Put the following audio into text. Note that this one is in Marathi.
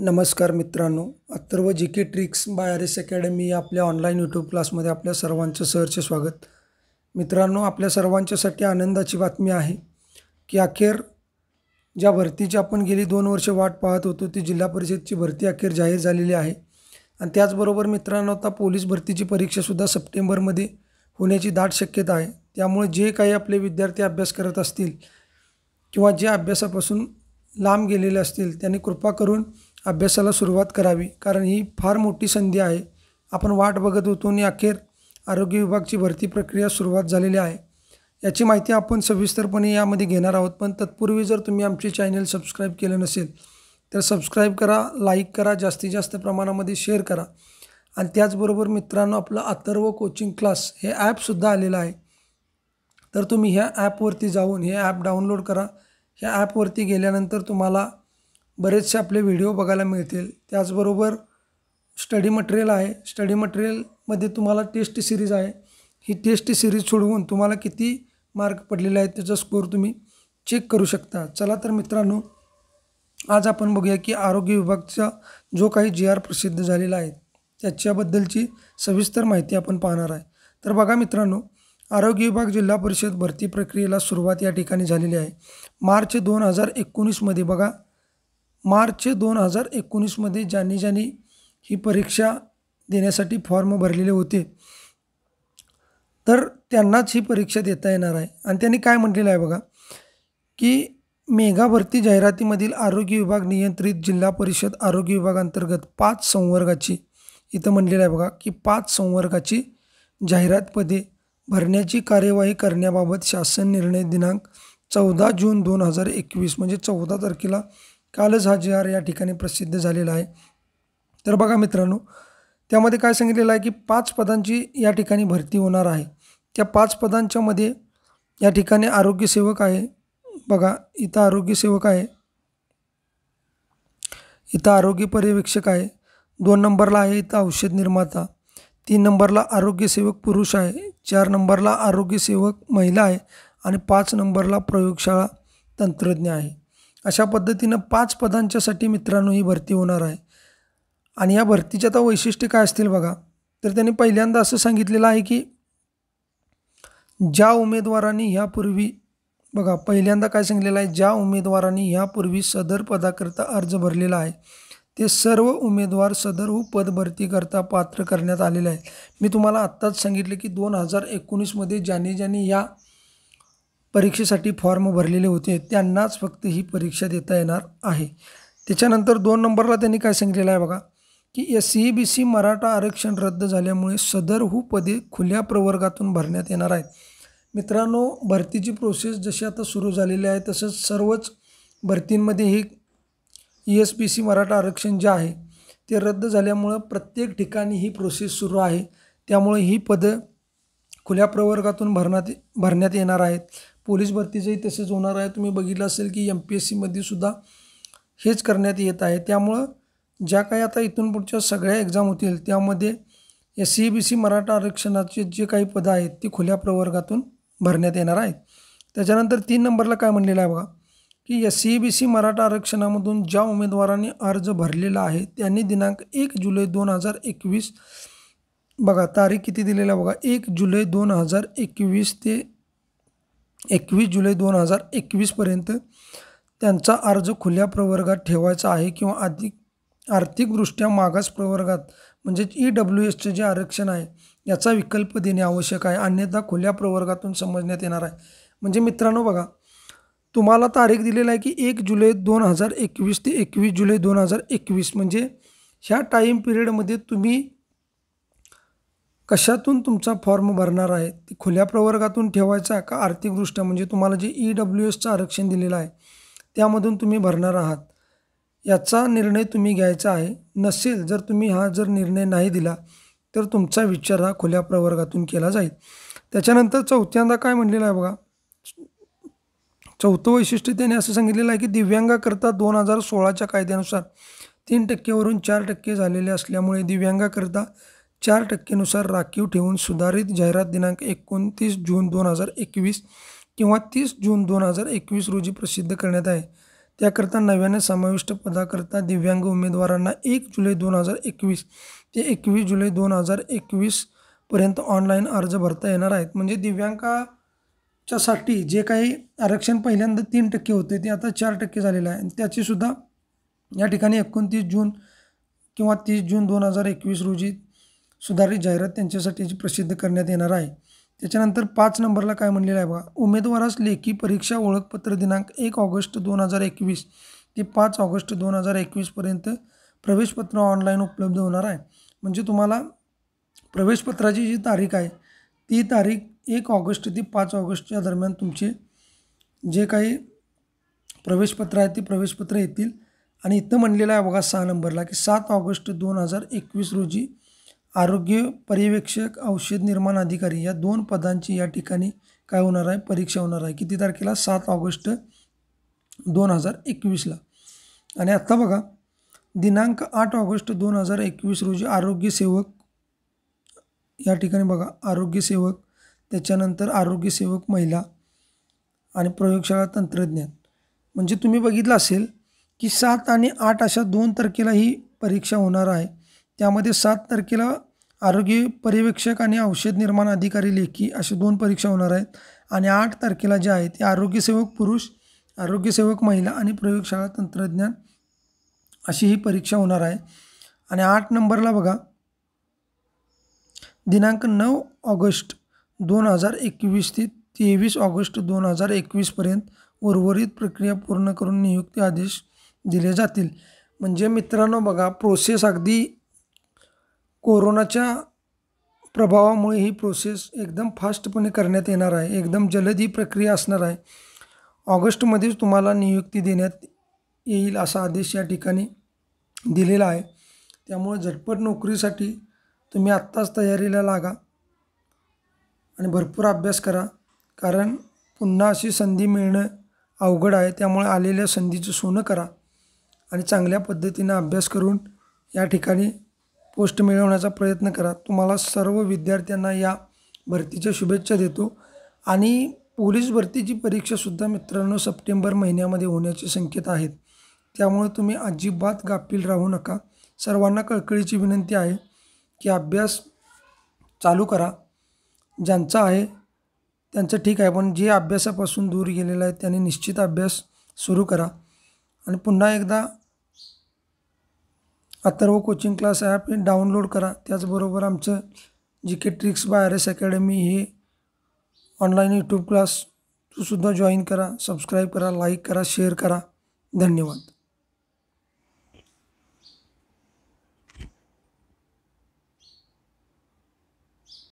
नमस्कार मित्रांनो Atharva G K tricks by R S academy आपल्या ऑनलाईन यूट्यूब क्लासमध्ये आपल्या सर्वांचं सहर्ष स्वागत मित्रांनो आपल्या सर्वांच्यासाठी आनंदाची बातमी आहे की अखेर ज्या भरतीची आपण गेली दोन वर्ष वाट पाहत होतो ती जिल्हा परिषदची भरती अखेर जाहीर झालेली आहे आणि त्याचबरोबर मित्रांनो आता पोलीस भरतीची परीक्षासुद्धा सप्टेंबरमध्ये होण्याची दाट शक्यता आहे त्यामुळे जे काही आपले विद्यार्थी अभ्यास करत असतील किंवा जे अभ्यासापासून लांब गेलेले असतील त्यांनी कृपा करून अभ्यासाला सुरुवात करावी कारण ही फार मोठी संधी आहे आपण वाट बघत होतो आणि अखेर आरोग्य विभागची भरती प्रक्रिया सुरुवात झालेली आहे याची माहिती आपण सविस्तरपणे यामध्ये घेणार आहोत पण तत्पूर्वी जर तुम्ही आमचे चॅनल सबस्क्राईब केलं नसेल तर सबस्क्राईब करा लाईक करा जास्तीत जास्त प्रमाणामध्ये शेअर करा आणि त्याचबरोबर मित्रांनो आपलं अथर्व कोचिंग क्लास हे ॲपसुद्धा आलेलं आहे तर तुम्ही ह्या ॲपवरती जाऊन हे ॲप डाउनलोड करा ह्या ॲपवरती गेल्यानंतर तुम्हाला बरेचसे आपले व्हिडिओ बघायला मिळतील त्याचबरोबर स्टडी मटेरियल आहे स्टडी मटेरियलमध्ये तुम्हाला टेस्ट सिरीज आहे ही टेस्ट सिरीज सोडवून तुम्हाला किती मार्क पडलेले आहेत त्याचा स्कोअर तुम्ही चेक करू शकता चला तर मित्रांनो आज आपण बघूया की आरोग्य विभागचा जो काही जी आर प्रसिद्ध झालेला आहे त्याच्याबद्दलची सविस्तर माहिती आपण पाहणार आहे तर बघा मित्रांनो आरोग्य विभाग जिल्हा परिषद भरती प्रक्रियेला सुरुवात या ठिकाणी झालेली आहे मार्च दोन हजार एकोणीसमध्ये बघा मार्च दोन हजार एकोणीसमध्ये ज्यांनी ज्यांनी ही परीक्षा देण्यासाठी फॉर्म भरलेले होते तर त्यांनाच ही परीक्षा देता येणार आहे आणि त्यांनी काय म्हटलेलं आहे बघा की मेघा भरती जाहिरातीमधील आरोग्य विभाग नियंत्रित जिल्हा परिषद आरोग्य विभागांतर्गत पाच संवर्गाची इथं म्हणलेलं आहे बघा की पाच संवर्गाची जाहिरात पदे भरण्याची कार्यवाही करण्याबाबत शासन निर्णय दिनांक चौदा जून दोन हजार एकवीस म्हणजे चौदा तारखेला कालच हा जी आर या ठिकाणी प्रसिद्ध झालेला आहे तर बघा मित्रांनो त्यामध्ये काय सांगितलेलं आहे की पाच पदांची या ठिकाणी भरती होणार आहे त्या पाच पदांच्या मध्ये या ठिकाणी आरोग्यसेवक आहे बघा इथं आरोग्यसेवक आहे इथं आरोग्य पर्यवेक्षक आहे दोन नंबरला आहे इथं औषध निर्माता तीन नंबरला आरोग्यसेवक पुरुष आहे चार नंबरला आरोग्यसेवक महिला आहे आणि पाच नंबरला प्रयोगशाळा तंत्रज्ञ आहे अशा पद्धतीनं पाच पदांच्यासाठी मित्रांनो ही भरती होणार आहे आणि या भरतीचे आता वैशिष्ट्य काय असतील बघा तर त्यांनी पहिल्यांदा असं सांगितलेलं आहे की ज्या उमेदवारांनी ह्यापूर्वी बघा पहिल्यांदा काय सांगितलेलं आहे ज्या उमेदवारांनी ह्यापूर्वी सदर पदाकरता अर्ज भरलेला आहे ते सर्व उमेदवार सदर पद भरतीकरता पात्र करण्यात आलेले आहेत मी तुम्हाला आत्ताच सांगितले की दोन हजार एकोणीसमध्ये ज्याने ज्याने या परीक्षेसाठी फॉर्म भरलेले होते त्यांनाच फक्त ही परीक्षा देता येणार आहे त्याच्यानंतर दोन नंबरला त्यांनी काय सांगितलेलं आहे बघा की S C B C Maratha आरक्षण रद्द झाल्यामुळे सदर हू पदे खुल्या प्रवर्गातून भरण्यात येणार आहेत मित्रांनो भरतीची प्रोसेस जशी आता सुरू झालेली आहे तसंच सर्वच भरतींमध्ये ही E e S B C Maratha आरक्षण जे आहे ते रद्द झाल्यामुळं प्रत्येक ठिकाणी ही प्रोसेस सुरू आहे त्यामुळे ही पदं खुल्या प्रवर्गातून भरण्यात भरण्यात येणार आहेत पोलीस भरतीचंही तसेच होणार आहे तुम्ही बघितलं असेल की एम पी एस सीमध्ये सुद्धा हेच करण्यात येत आहे त्यामुळं ज्या काही आता इथून पुढच्या सगळ्या एक्झाम होतील त्यामध्ये S C B C Maratha आरक्षणाचे जे काही पदं आहेत ते खुल्या प्रवर्गातून भरण्यात येणार आहेत त्याच्यानंतर तीन नंबरला काय म्हणलेलं आहे बघा की S C B C Maratha आरक्षणामधून ज्या उमेदवारांनी अर्ज भरलेला आहे त्यांनी दिनांक एक जुलै दोन हजार एकवीस बघा तारीख किती दिलेला बघा एक जुलै दोन हजार एकवीस ते एकवीस जुलै दोन हजार एकवीसपर्यंत त्यांचा अर्ज खुल्या प्रवर्गात ठेवायचा आहे किंवा अधिक आर्थिकदृष्ट्या मागास प्रवर्गात म्हणजेच ई डब्ल्यू एसचे जे आरक्षण आहे याचा विकल्प देणे आवश्यक आहे अन्यथा खुल्या प्रवर्गातून समजण्यात येणार आहे म्हणजे मित्रांनो बघा तुम्हाला तारीख दिलेला आहे की एक जुलै दोन हजार एकवीस ते एकवीस जुलै दोन हजार एकवीस म्हणजे ह्या टाईम पिरियडमध्ये तुम्ही कशातून तुमचा फॉर्म भरणार आहे ती खुल्या प्रवर्गातून ठेवायचा का आर्थिकदृष्ट्या म्हणजे तुम्हाला जे ई e डब्ल्यू एसचं आरक्षण दिलेलं आहे त्यामधून तुम्ही भरणार आहात याचा निर्णय तुम्ही घ्यायचा आहे नसेल जर तुम्ही हा जर निर्णय नाही दिला तर तुमचा विचार हा खुल्या प्रवर्गातून केला जाईल त्याच्यानंतर चौथ्यांदा काय म्हणलेलं आहे बघा चौथं वैशिष्ट्य त्याने असं सांगितलेलं आहे की दिव्यांगाकरता दोन हजार सोळाच्या कायद्यानुसार तीन टक्केवरून चार टक्के झालेले असल्यामुळे दिव्यांगाकरता चार टक्केनुसार राखीव ठेवून सुधारित जाहिरात दिनांक एकोणतीस जून दोन हजार एकवीस किंवा तीस जून दोन हजार एकवीस रोजी प्रसिद्ध करण्यात आहे त्याकरता नव्याने समाविष्ट पदाकरता दिव्यांग उमेदवारांना एक जुलै दोन हजार एकवीस ते एकवीस जुलै दोन हजार एकवीसपर्यंत ऑनलाईन अर्ज भरता येणार आहेत म्हणजे दिव्यांगाच्यासाठी जे काही आरक्षण पहिल्यांदा तीन टक्के होते ते आता चार टक्के झालेलं आहे त्याचीसुद्धा या ठिकाणी एकोणतीस जून किंवा तीस जून दोन हजार एकवीस रोजी सुधारित जाहिरात त्यांच्यासाठी प्रसिद्ध करण्यात येणार आहे त्याच्यानंतर पाच नंबरला काय म्हणलेलं आहे बघा उमेदवारास लेखी परीक्षा ओळखपत्र दिनांक एक ऑगस्ट दोन हजार एकवीस ते पाच ऑगस्ट दोन हजार एकवीसपर्यंत प्रवेशपत्र ऑनलाईन उपलब्ध होणार आहे म्हणजे तुम्हाला प्रवेशपत्राची जी तारीख आहे ती तारीख एक ऑगस्ट ते पाच ऑगस्टच्या दरम्यान तुमचे जे काही प्रवेशपत्र आहे ती प्रवेशपत्र येतील आणि इथं म्हणलेलं आहे बघा सहा नंबरला की सात ऑगस्ट दोन हजार एकवीस रोजी आरोग्य पर्यवेक्षक औषध निर्माण अधिकारी या दोन पदांची या ठिकाणी काय होणार आहे परीक्षा होणार आहे किती तारखेला सात ऑगस्ट दोन हजार एकवीसला आणि आत्ता बघा दिनांक आठ ऑगस्ट दोन हजार एकवीस रोजी आरोग्यसेवक या ठिकाणी बघा आरोग्यसेवक त्याच्यानंतर आरोग्यसेवक महिला आणि प्रयोगशाळा तंत्रज्ञान म्हणजे तुम्ही बघितलं असेल की सात आणि आठ अशा दोन तारखेला ही परीक्षा होणार आहे त्यामध्ये सात तारखेला आरोग्य पर्यवेक्षक आणि औषध निर्माण अधिकारी लेखी अशी दोन परीक्षा होणार आहेत आणि आठ तारखेला जे आहे ते आरोग्यसेवक पुरुष आरोग्यसेवक महिला आणि प्रयोगशाळा तंत्रज्ञान अशी ही परीक्षा होणार आहे आणि आठ नंबरला बघा दिनांक नऊ ऑगस्ट दोन हजार एकवीस ते तेवीस ऑगस्ट दोन हजार एकवीसपर्यंत उर्वरित प्रक्रिया पूर्ण करून नियुक्ती आदेश दिले जातील म्हणजे मित्रांनो बघा प्रोसेस अगदी कोरोनाच्या प्रभावामुळे ही प्रोसेस एकदम फास्टपणे करण्यात येणार आहे एकदम जलद ही प्रक्रिया असणार आहे ऑगस्टमध्येच तुम्हाला नियुक्ती देण्यात येईल असा आदेश या ठिकाणी दिलेला आहे त्यामुळे झटपट नोकरीसाठी तुम्ही आत्ताच तयारीला लागा आणि भरपूर अभ्यास करा कारण पुन्हा अशी संधी मिळणं अवघड आहे त्यामुळे आलेल्या संधीचं सोनं करा आणि चांगल्या पद्धतीनं अभ्यास करून या ठिकाणी पोस्ट मिळवण्याचा प्रयत्न करा तुम्हाला सर्व विद्यार्थ्यांना या भरतीच्या शुभेच्छा देतो आणि पोलीस भरतीची परीक्षासुद्धा मित्रांनो सप्टेंबर महिन्यामध्ये होण्याचे संकेत आहेत त्यामुळे तुम्ही अजिबात गाफील राहू नका सर्वांना कळकळीची विनंती आहे की अभ्यास चालू करा ज्यांचा आहे त्यांचं ठीक आहे पण जे अभ्यासापासून दूर गेलेलं आहे त्यांनी निश्चित अभ्यास सुरू करा आणि पुन्हा एकदा Atharva coaching class app download करा त्याचबरोबर आमचं G K tricks by R S academy हे ऑनलाईन यूट्यूब क्लास सुद्धा जॉईन करा सबस्क्राईब करा लाईक करा शेअर करा धन्यवाद